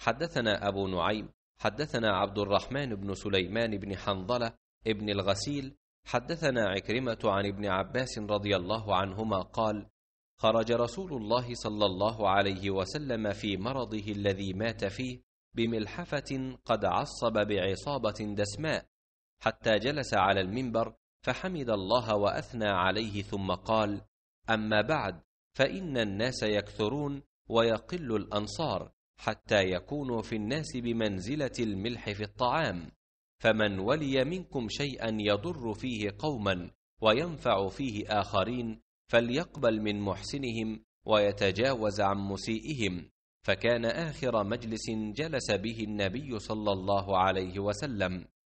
حدثنا أبو نعيم حدثنا عبد الرحمن بن سليمان بن حنظلة ابن الغسيل حدثنا عكرمة عن ابن عباس رضي الله عنهما قال خرج رسول الله صلى الله عليه وسلم في مرضه الذي مات فيه بملحفة قد عصب بعصابة دسماء حتى جلس على المنبر فحمد الله وأثنى عليه ثم قال أما بعد فإن الناس يكثرون ويقل الأنصار حتى يكونوا في الناس بمنزله الملح في الطعام فمن ولي منكم شيئا يضر فيه قوما وينفع فيه اخرين فليقبل من محسنهم ويتجاوز عن مسيئهم فكان اخر مجلس جلس به النبي صلى الله عليه وسلم